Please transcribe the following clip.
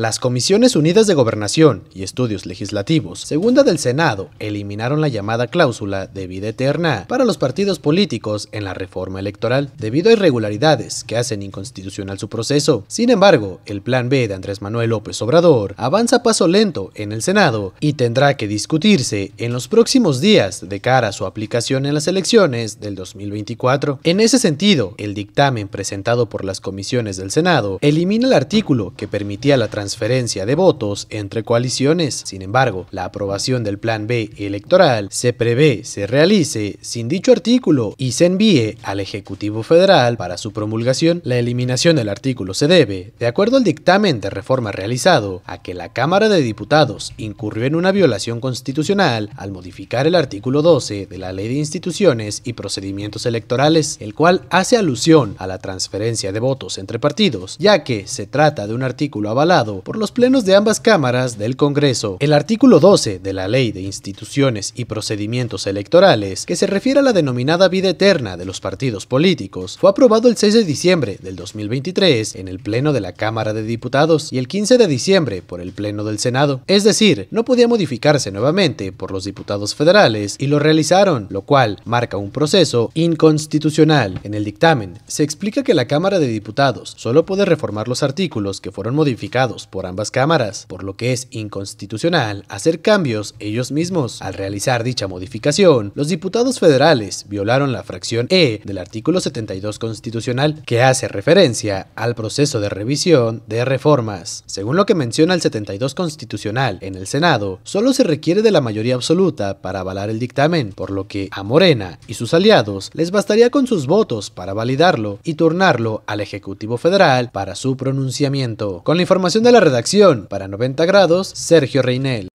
Las Comisiones Unidas de Gobernación y Estudios Legislativos, segunda del Senado, eliminaron la llamada cláusula de vida eterna para los partidos políticos en la reforma electoral, debido a irregularidades que hacen inconstitucional su proceso. Sin embargo, el plan B de Andrés Manuel López Obrador avanza a paso lento en el Senado y tendrá que discutirse en los próximos días de cara a su aplicación en las elecciones del 2024. En ese sentido, el dictamen presentado por las comisiones del Senado elimina el artículo que permitía la transición transferencia de votos entre coaliciones. Sin embargo, la aprobación del Plan B electoral se prevé se realice sin dicho artículo y se envíe al Ejecutivo Federal para su promulgación. La eliminación del artículo se debe, de acuerdo al dictamen de reforma realizado, a que la Cámara de Diputados incurrió en una violación constitucional al modificar el artículo 12 de la Ley de Instituciones y Procedimientos Electorales, el cual hace alusión a la transferencia de votos entre partidos, ya que se trata de un artículo avalado por los plenos de ambas cámaras del Congreso. El artículo 12 de la Ley de Instituciones y Procedimientos Electorales, que se refiere a la denominada vida eterna de los partidos políticos, fue aprobado el 6 de diciembre del 2023 en el Pleno de la Cámara de Diputados y el 15 de diciembre por el Pleno del Senado. Es decir, no podía modificarse nuevamente por los diputados federales y lo realizaron, lo cual marca un proceso inconstitucional. En el dictamen se explica que la Cámara de Diputados solo puede reformar los artículos que fueron modificados por ambas cámaras, por lo que es inconstitucional hacer cambios ellos mismos. Al realizar dicha modificación, los diputados federales violaron la fracción E del artículo 72 constitucional que hace referencia al proceso de revisión de reformas. Según lo que menciona el 72 constitucional en el Senado, solo se requiere de la mayoría absoluta para avalar el dictamen, por lo que a Morena y sus aliados les bastaría con sus votos para validarlo y turnarlo al Ejecutivo Federal para su pronunciamiento. Con la información de de la redacción, para 90 grados, Sergio Reinel.